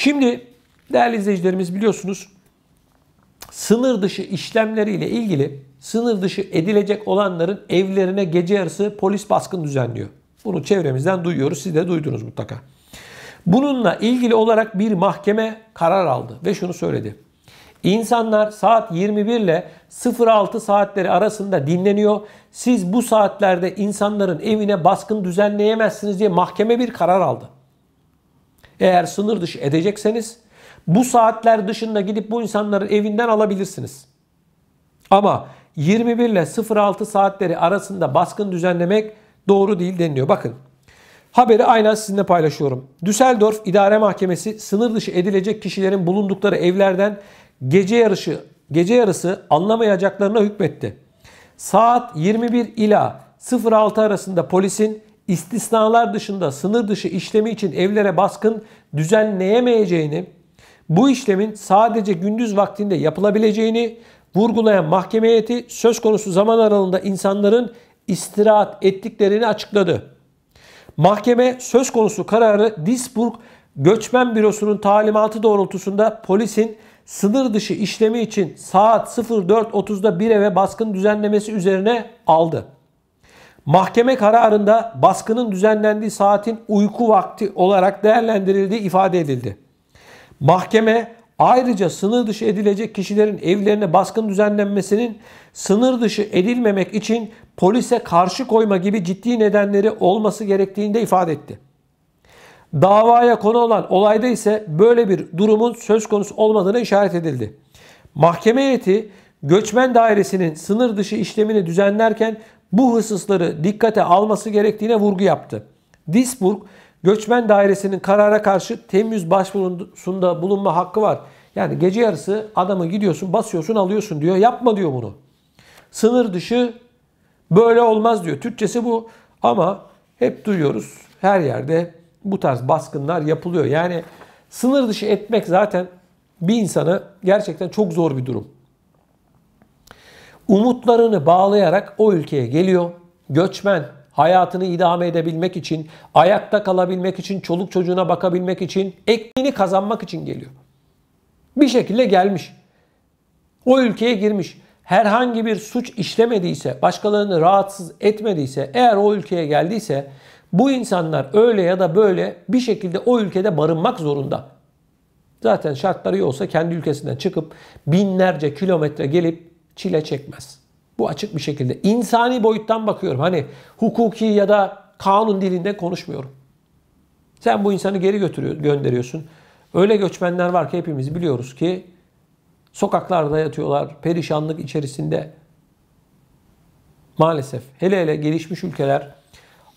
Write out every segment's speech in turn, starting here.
Şimdi değerli izleyicilerimiz biliyorsunuz sınır dışı işlemleriyle ilgili sınır dışı edilecek olanların evlerine gece yarısı polis baskın düzenliyor. Bunu çevremizden duyuyoruz. Siz de duydunuz mutlaka. Bununla ilgili olarak bir mahkeme karar aldı ve şunu söyledi. İnsanlar saat 21 ile 06 saatleri arasında dinleniyor. Siz bu saatlerde insanların evine baskın düzenleyemezsiniz diye mahkeme bir karar aldı. Eğer sınır dışı edecekseniz bu saatler dışında gidip bu insanların evinden alabilirsiniz. Ama 21 ile 06 saatleri arasında baskın düzenlemek doğru değil deniliyor. Bakın haberi aynen sizinle paylaşıyorum. Düsseldorf İdare Mahkemesi sınır dışı edilecek kişilerin bulundukları evlerden gece yarısı gece yarısı anlamayacaklarına hükmetti. Saat 21 ila 06 arasında polisin istisnalar dışında sınır dışı işlemi için evlere baskın düzenleyemeyeceğini, bu işlemin sadece gündüz vaktinde yapılabileceğini vurgulayan mahkeme heyeti söz konusu zaman aralığında insanların istirahat ettiklerini açıkladı. Mahkeme söz konusu kararı Disburg Göçmen Bürosu'nun talimatı doğrultusunda polisin sınır dışı işlemi için saat 04.30'da bir eve baskın düzenlemesi üzerine aldı. Mahkeme kararında baskının düzenlendiği saatin uyku vakti olarak değerlendirildiği ifade edildi. Mahkeme ayrıca sınır dışı edilecek kişilerin evlerine baskın düzenlenmesinin sınır dışı edilmemek için polise karşı koyma gibi ciddi nedenleri olması gerektiğini de ifade etti. Davaya konu olan olayda ise böyle bir durumun söz konusu olmadığına işaret edildi. Mahkeme heyeti göçmen dairesinin sınır dışı işlemini düzenlerken bu hususları dikkate alması gerektiğine vurgu yaptı. Disburg, göçmen dairesinin karara karşı Temmuz başvurusunda bulunma hakkı var. Yani gece yarısı adamı gidiyorsun, basıyorsun, alıyorsun diyor. Yapma diyor bunu. Sınır dışı böyle olmaz diyor. Türkçesi bu ama hep duyuyoruz her yerde bu tarz baskınlar yapılıyor. Yani sınır dışı etmek zaten bir insanı gerçekten çok zor bir durum umutlarını bağlayarak o ülkeye geliyor. Göçmen hayatını idame edebilmek için, ayakta kalabilmek için, çoluk çocuğuna bakabilmek için, ekmeğini kazanmak için geliyor. Bir şekilde gelmiş. O ülkeye girmiş. Herhangi bir suç işlemediyse, başkalarını rahatsız etmediyse, eğer o ülkeye geldiyse bu insanlar öyle ya da böyle bir şekilde o ülkede barınmak zorunda. Zaten şartları iyi olsa kendi ülkesinden çıkıp binlerce kilometre gelip çile çekmez. Bu açık bir şekilde. insani boyuttan bakıyorum. Hani hukuki ya da kanun dilinde konuşmuyorum. Sen bu insanı geri götürüyor, gönderiyorsun. Öyle göçmenler var ki hepimiz biliyoruz ki sokaklarda yatıyorlar, perişanlık içerisinde. Maalesef hele hele gelişmiş ülkeler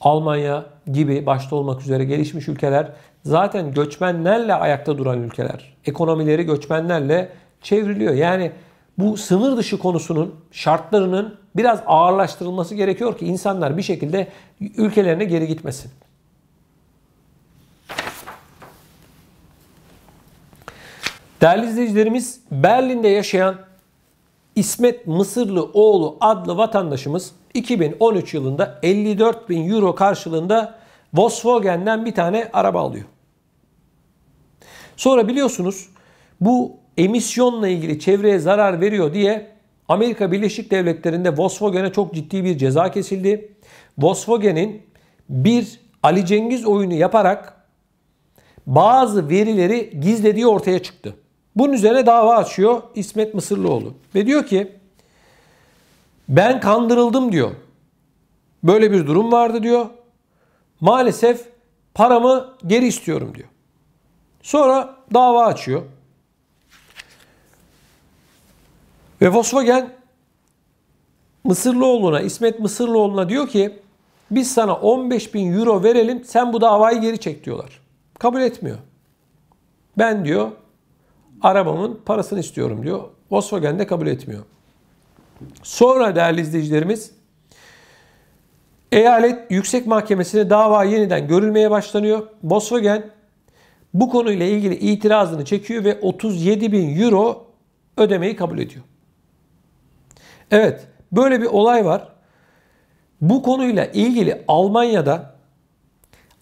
Almanya gibi başta olmak üzere gelişmiş ülkeler zaten göçmenlerle ayakta duran ülkeler. Ekonomileri göçmenlerle çevriliyor. Yani bu sınır dışı konusunun şartlarının biraz ağırlaştırılması gerekiyor ki insanlar bir şekilde ülkelerine geri gitmesin. Değerli izleyicilerimiz Berlin'de yaşayan İsmet Mısırlı oğlu adlı vatandaşımız 2013 yılında 54 bin euro karşılığında Volkswagen'den bir tane araba alıyor. Sonra biliyorsunuz bu emisyonla ilgili çevreye zarar veriyor diye Amerika Birleşik Devletleri'nde Volkswagen'e çok ciddi bir ceza kesildi. Volkswagen'in bir Ali Cengiz oyunu yaparak bazı verileri gizlediği ortaya çıktı. Bunun üzerine dava açıyor İsmet Mısırlıoğlu. Ve diyor ki ben kandırıldım diyor. Böyle bir durum vardı diyor. Maalesef paramı geri istiyorum diyor. Sonra dava açıyor. Ve Volkswagen Mısırlıoğlu'na, İsmet Mısırlıoğlu'na diyor ki biz sana 15 bin euro verelim sen bu davayı geri çek diyorlar. Kabul etmiyor. Ben diyor arabamın parasını istiyorum diyor. Volkswagen de kabul etmiyor. Sonra değerli izleyicilerimiz Eyalet Yüksek Mahkemesi'ne dava yeniden görülmeye başlanıyor. Volkswagen bu konuyla ilgili itirazını çekiyor ve 37 bin euro ödemeyi kabul ediyor. Evet, böyle bir olay var. Bu konuyla ilgili Almanya'da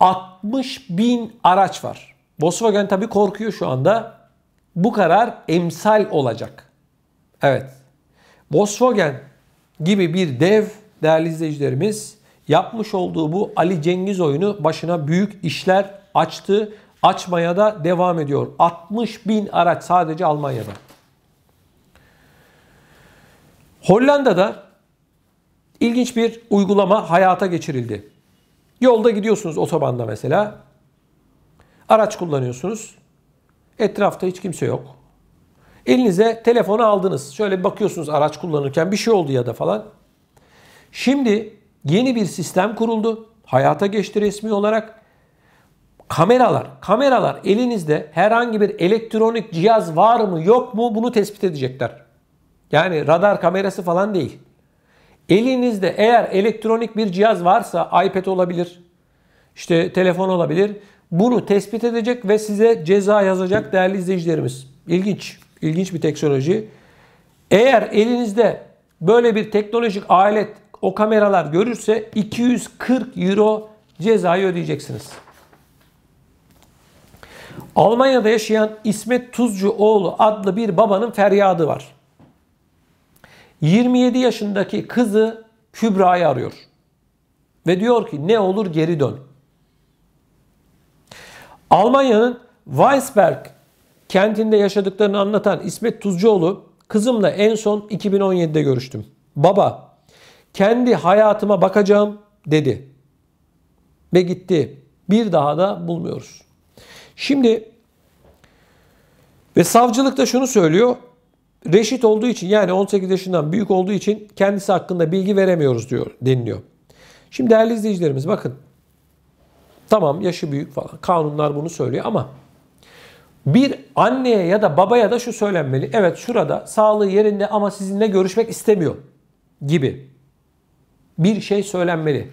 60 bin araç var. Volkswagen tabii korkuyor şu anda. Bu karar emsal olacak. Evet. Volkswagen gibi bir dev değerli izleyicilerimiz yapmış olduğu bu Ali Cengiz oyunu başına büyük işler açtı. Açmaya da devam ediyor. 60 bin araç sadece Almanya'da. Hollanda'da ilginç bir uygulama hayata geçirildi. Yolda gidiyorsunuz otobanda mesela. Araç kullanıyorsunuz. Etrafta hiç kimse yok. Elinize telefonu aldınız. Şöyle bakıyorsunuz araç kullanırken bir şey oldu ya da falan. Şimdi yeni bir sistem kuruldu. Hayata geçti resmi olarak. Kameralar, kameralar elinizde herhangi bir elektronik cihaz var mı yok mu bunu tespit edecekler. Yani radar kamerası falan değil. Elinizde eğer elektronik bir cihaz varsa iPad olabilir, işte telefon olabilir. Bunu tespit edecek ve size ceza yazacak değerli izleyicilerimiz. İlginç, ilginç bir teknoloji. Eğer elinizde böyle bir teknolojik alet o kameralar görürse 240 euro cezayı ödeyeceksiniz. Almanya'da yaşayan İsmet Tuzcuoğlu adlı bir babanın feryadı var. 27 yaşındaki kızı Kübra'yı arıyor. Ve diyor ki ne olur geri dön. Almanya'nın Weisberg kentinde yaşadıklarını anlatan İsmet Tuzcuoğlu kızımla en son 2017'de görüştüm. Baba kendi hayatıma bakacağım dedi. Ve gitti. Bir daha da bulmuyoruz. Şimdi ve savcılık da şunu söylüyor reşit olduğu için yani 18 yaşından büyük olduğu için kendisi hakkında bilgi veremiyoruz diyor deniliyor. Şimdi değerli izleyicilerimiz bakın. Tamam yaşı büyük falan. Kanunlar bunu söylüyor ama bir anneye ya da babaya da şu söylenmeli. Evet şurada sağlığı yerinde ama sizinle görüşmek istemiyor gibi bir şey söylenmeli.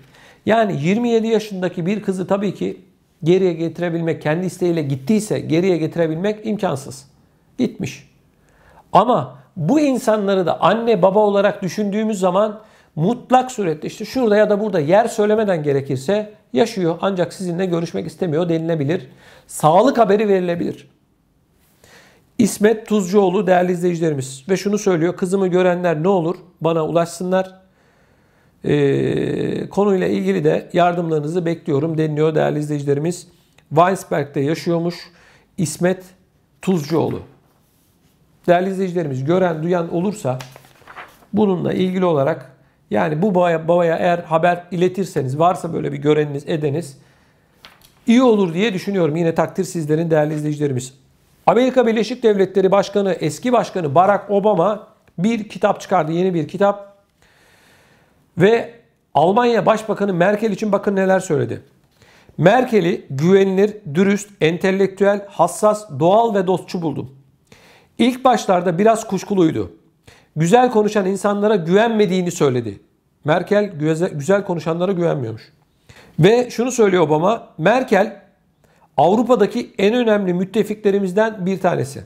Yani 27 yaşındaki bir kızı tabii ki geriye getirebilmek, kendi isteğiyle gittiyse geriye getirebilmek imkansız. Gitmiş. Ama bu insanları da anne baba olarak düşündüğümüz zaman mutlak surette işte şurada ya da burada yer söylemeden gerekirse yaşıyor ancak sizinle görüşmek istemiyor denilebilir. Sağlık haberi verilebilir. İsmet Tuzcuoğlu değerli izleyicilerimiz ve şunu söylüyor kızımı görenler ne olur bana ulaşsınlar. Ee, konuyla ilgili de yardımlarınızı bekliyorum deniliyor değerli izleyicilerimiz. Weinsberg'de yaşıyormuş İsmet Tuzcuoğlu. Değerli izleyicilerimiz gören duyan olursa bununla ilgili olarak yani bu babaya, babaya eğer haber iletirseniz varsa böyle bir göreniniz edeniz iyi olur diye düşünüyorum. Yine takdir sizlerin değerli izleyicilerimiz. Amerika Birleşik Devletleri Başkanı, eski başkanı Barack Obama bir kitap çıkardı. Yeni bir kitap. Ve Almanya Başbakanı Merkel için bakın neler söyledi. Merkel'i güvenilir, dürüst, entelektüel, hassas, doğal ve dostçu buldum. İlk başlarda biraz kuşkuluydu. Güzel konuşan insanlara güvenmediğini söyledi. Merkel güzel konuşanlara güvenmiyormuş. Ve şunu söylüyor Obama, Merkel Avrupa'daki en önemli müttefiklerimizden bir tanesi.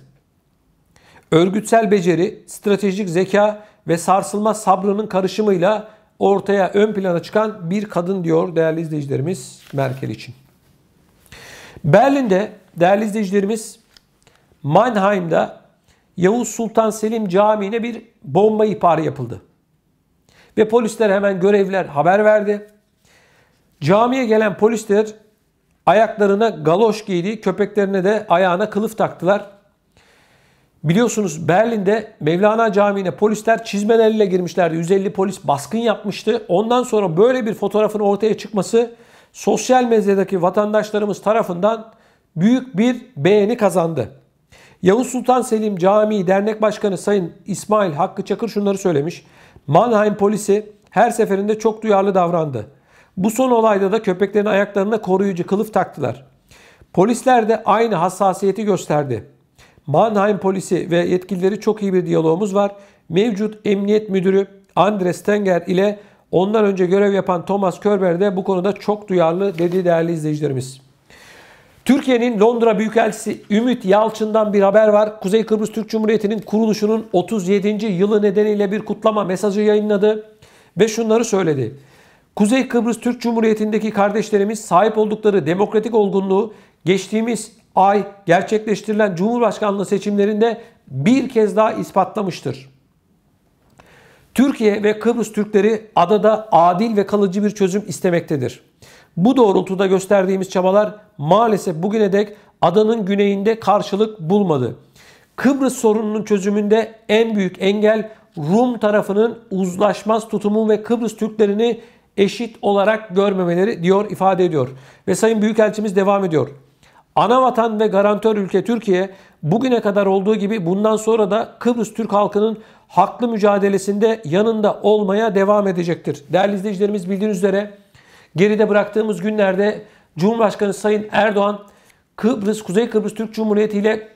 Örgütsel beceri, stratejik zeka ve sarsılma sabrının karışımıyla ortaya ön plana çıkan bir kadın diyor değerli izleyicilerimiz Merkel için. Berlin'de değerli izleyicilerimiz Mannheim'da Yavuz Sultan Selim Camii'ne bir bomba ihbarı yapıldı. Ve polisler hemen görevler haber verdi. Camiye gelen polisler ayaklarına galoş giydi, köpeklerine de ayağına kılıf taktılar. Biliyorsunuz Berlin'de Mevlana Camii'ne polisler çizmelerle girmişlerdi. 150 polis baskın yapmıştı. Ondan sonra böyle bir fotoğrafın ortaya çıkması sosyal medyadaki vatandaşlarımız tarafından büyük bir beğeni kazandı. Yavuz Sultan Selim Camii Dernek Başkanı Sayın İsmail Hakkı Çakır şunları söylemiş. Mannheim polisi her seferinde çok duyarlı davrandı. Bu son olayda da köpeklerin ayaklarına koruyucu kılıf taktılar. Polisler de aynı hassasiyeti gösterdi. Mannheim polisi ve yetkilileri çok iyi bir diyalogumuz var. Mevcut emniyet müdürü Andres Tenger ile ondan önce görev yapan Thomas Körber de bu konuda çok duyarlı dedi değerli izleyicilerimiz. Türkiye'nin Londra Büyükelçisi Ümit Yalçın'dan bir haber var. Kuzey Kıbrıs Türk Cumhuriyeti'nin kuruluşunun 37. yılı nedeniyle bir kutlama mesajı yayınladı ve şunları söyledi. Kuzey Kıbrıs Türk Cumhuriyeti'ndeki kardeşlerimiz sahip oldukları demokratik olgunluğu geçtiğimiz ay gerçekleştirilen Cumhurbaşkanlığı seçimlerinde bir kez daha ispatlamıştır. Türkiye ve Kıbrıs Türkleri adada adil ve kalıcı bir çözüm istemektedir. Bu doğrultuda gösterdiğimiz çabalar maalesef bugüne dek adanın güneyinde karşılık bulmadı. Kıbrıs sorununun çözümünde en büyük engel Rum tarafının uzlaşmaz tutumu ve Kıbrıs Türklerini eşit olarak görmemeleri diyor ifade ediyor. Ve Sayın Büyükelçimiz devam ediyor. Ana vatan ve garantör ülke Türkiye bugüne kadar olduğu gibi bundan sonra da Kıbrıs Türk halkının haklı mücadelesinde yanında olmaya devam edecektir. Değerli izleyicilerimiz bildiğiniz üzere geride bıraktığımız günlerde Cumhurbaşkanı Sayın Erdoğan Kıbrıs Kuzey Kıbrıs Türk Cumhuriyeti ile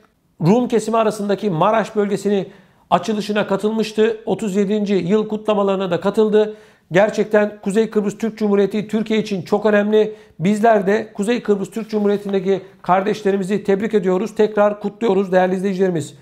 Rum kesimi arasındaki Maraş bölgesini açılışına katılmıştı. 37. yıl kutlamalarına da katıldı. Gerçekten Kuzey Kıbrıs Türk Cumhuriyeti Türkiye için çok önemli. Bizler de Kuzey Kıbrıs Türk Cumhuriyeti'ndeki kardeşlerimizi tebrik ediyoruz. Tekrar kutluyoruz değerli izleyicilerimiz.